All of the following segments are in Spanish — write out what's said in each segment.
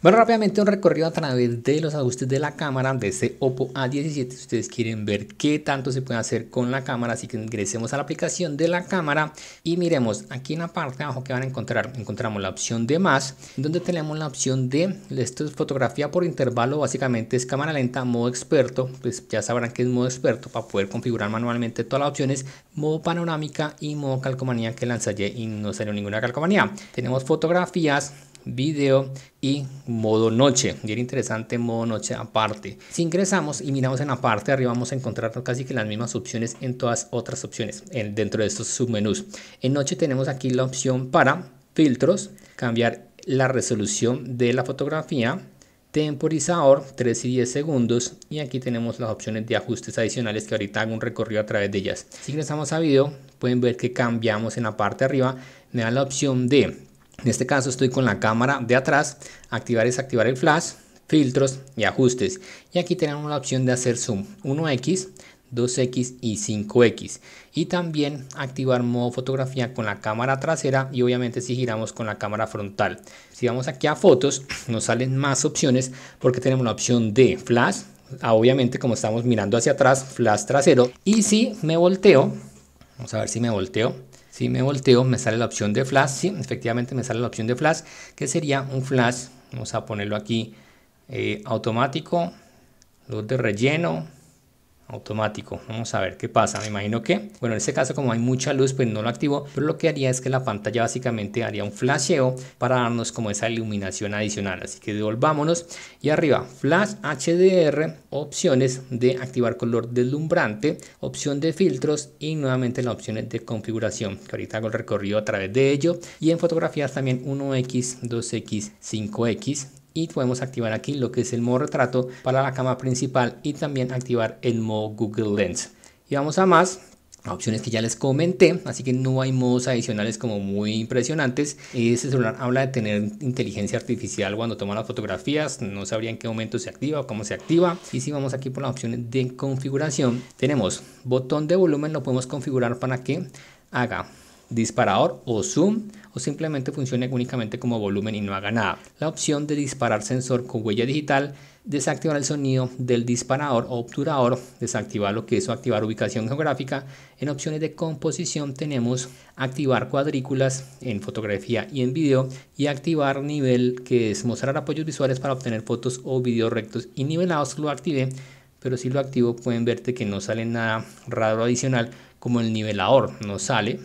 Bueno, rápidamente un recorrido a través de los ajustes de la cámara de este Oppo A17. Si ustedes quieren ver qué tanto se puede hacer con la cámara, así que ingresemos a la aplicación de la cámara y miremos aquí en la parte de abajo que van a encontrar. Encontramos la opción de más, donde tenemos la opción de esto es fotografía por intervalo, básicamente es cámara lenta, modo experto. Pues ya sabrán que es modo experto para poder configurar manualmente todas las opciones, modo panorámica y modo calcomanía que la y no salió ninguna calcomanía. Tenemos fotografías, video y modo noche. Bien interesante modo noche aparte. Si ingresamos y miramos en la parte de arriba vamos a encontrar casi que las mismas opciones en todas otras opciones dentro de estos submenús. En noche tenemos aquí la opción para filtros, cambiar la resolución de la fotografía, temporizador 3 y 10 segundos y aquí tenemos las opciones de ajustes adicionales que ahorita hago un recorrido a través de ellas. Si ingresamos a video pueden ver que cambiamos en la parte de arriba, me da la opción de en este caso estoy con la cámara de atrás, activar y desactivar el flash, filtros y ajustes. Y aquí tenemos la opción de hacer zoom 1x, 2x y 5x. Y también activar modo fotografía con la cámara trasera y obviamente si giramos con la cámara frontal. Si vamos aquí a fotos nos salen más opciones porque tenemos la opción de flash. Ah, obviamente como estamos mirando hacia atrás, flash trasero. Y si me volteo, vamos a ver si me volteo si me volteo, me sale la opción de flash. Sí, efectivamente me sale la opción de flash, que sería un flash. Vamos a ponerlo aquí eh, automático, Los de relleno, automático. Vamos a ver qué pasa. Me imagino que, bueno, en este caso como hay mucha luz, pues no lo activo, pero lo que haría es que la pantalla básicamente haría un flasheo para darnos como esa iluminación adicional. Así que devolvámonos y arriba, Flash HDR, opciones de activar color deslumbrante, opción de filtros y nuevamente las opciones de configuración, que ahorita hago el recorrido a través de ello. Y en fotografías también 1X, 2X, 5X, y podemos activar aquí lo que es el modo retrato para la cama principal y también activar el modo Google Lens. Y vamos a más, opciones que ya les comenté, así que no hay modos adicionales como muy impresionantes. Este celular habla de tener inteligencia artificial cuando toma las fotografías, no sabría en qué momento se activa o cómo se activa. Y si vamos aquí por las opciones de configuración, tenemos botón de volumen, lo podemos configurar para que haga disparador o zoom o simplemente funcione únicamente como volumen y no haga nada. La opción de disparar sensor con huella digital desactivar el sonido del disparador o obturador, desactivar lo que es activar ubicación geográfica. En opciones de composición tenemos activar cuadrículas en fotografía y en video y activar nivel que es mostrar apoyos visuales para obtener fotos o videos rectos y nivelados. Lo activé, pero si lo activo pueden verte que no sale nada raro adicional como el nivelador, no sale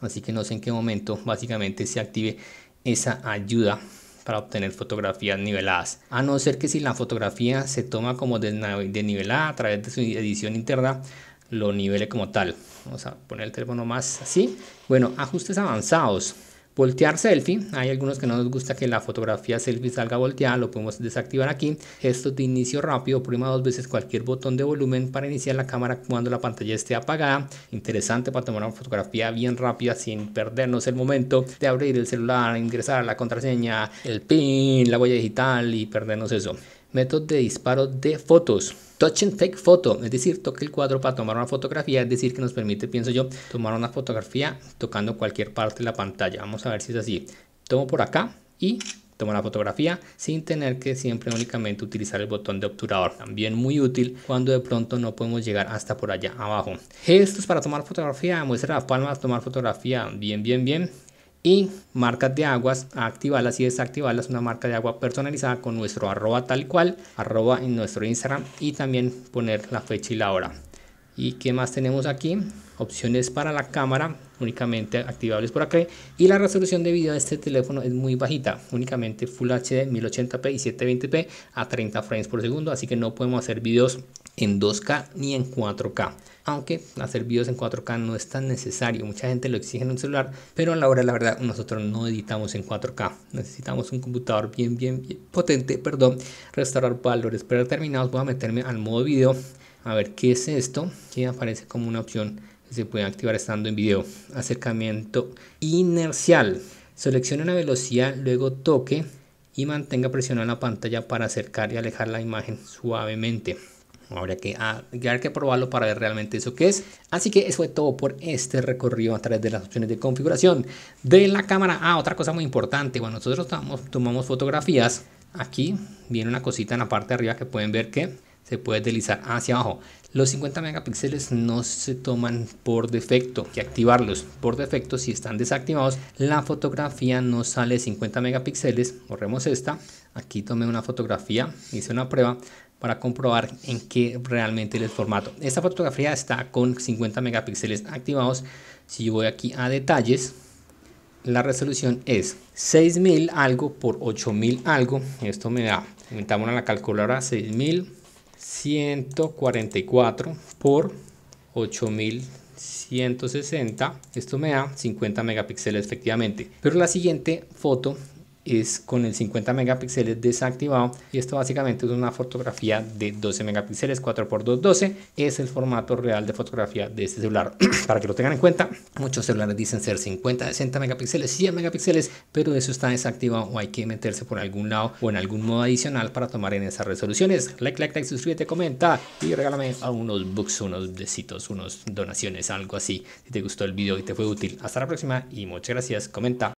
así que no sé en qué momento básicamente se active esa ayuda para obtener fotografías niveladas. A no ser que si la fotografía se toma como desnivelada a través de su edición interna, lo nivele como tal. Vamos a poner el teléfono más así. Bueno, ajustes avanzados. Voltear selfie, hay algunos que no nos gusta que la fotografía selfie salga volteada, lo podemos desactivar aquí. Gestos de inicio rápido, prima dos veces cualquier botón de volumen para iniciar la cámara cuando la pantalla esté apagada. Interesante para tomar una fotografía bien rápida sin perdernos el momento de abrir el celular, ingresar la contraseña, el PIN, la huella digital y perdernos eso método de disparo de fotos. Touch and take photo, es decir, toque el cuadro para tomar una fotografía, es decir, que nos permite, pienso yo, tomar una fotografía tocando cualquier parte de la pantalla. Vamos a ver si es así. Tomo por acá y tomo la fotografía sin tener que siempre únicamente utilizar el botón de obturador. También muy útil cuando de pronto no podemos llegar hasta por allá abajo. Gestos para tomar fotografía, muestra la palma, tomar fotografía, bien, bien, bien y marcas de aguas, activarlas y desactivarlas, una marca de agua personalizada con nuestro arroba tal cual, arroba en nuestro Instagram y también poner la fecha y la hora. ¿Y qué más tenemos aquí? Opciones para la cámara, únicamente activables por acá. Y la resolución de video de este teléfono es muy bajita, únicamente Full HD 1080p y 720p a 30 frames por segundo. Así que no podemos hacer videos en 2K ni en 4K. Aunque hacer videos en 4K no es tan necesario, mucha gente lo exige en un celular, pero a la hora de la verdad nosotros no editamos en 4K. Necesitamos un computador bien, bien, potente, perdón, restaurar valores predeterminados. Voy a meterme al modo video a ver qué es esto que aparece como una opción que se puede activar estando en video acercamiento inercial seleccione una velocidad luego toque y mantenga presionada la pantalla para acercar y alejar la imagen suavemente Habría que, ah, que probarlo para ver realmente eso que es. Así que eso fue todo por este recorrido a través de las opciones de configuración de la cámara. Ah, otra cosa muy importante. Cuando nosotros tomamos fotografías, aquí viene una cosita en la parte de arriba que pueden ver que se puede deslizar hacia abajo. Los 50 megapíxeles no se toman por defecto, que activarlos por defecto si están desactivados. La fotografía no sale 50 megapíxeles, borremos esta. Aquí tomé una fotografía, hice una prueba para comprobar en qué realmente el formato. Esta fotografía está con 50 megapíxeles activados. Si yo voy aquí a detalles, la resolución es 6000 algo por 8000 algo. Esto me da, aumentamos la calculadora 6000 144 por 8160. Esto me da 50 megapíxeles efectivamente. Pero la siguiente foto es con el 50 megapíxeles desactivado y esto básicamente es una fotografía de 12 megapíxeles 4x2 12 es el formato real de fotografía de este celular para que lo tengan en cuenta muchos celulares dicen ser 50 60 megapíxeles 100 megapíxeles pero eso está desactivado o hay que meterse por algún lado o en algún modo adicional para tomar en esas resoluciones like like like suscríbete comenta y regálame a unos books unos besitos unos donaciones algo así si te gustó el video y te fue útil hasta la próxima y muchas gracias comenta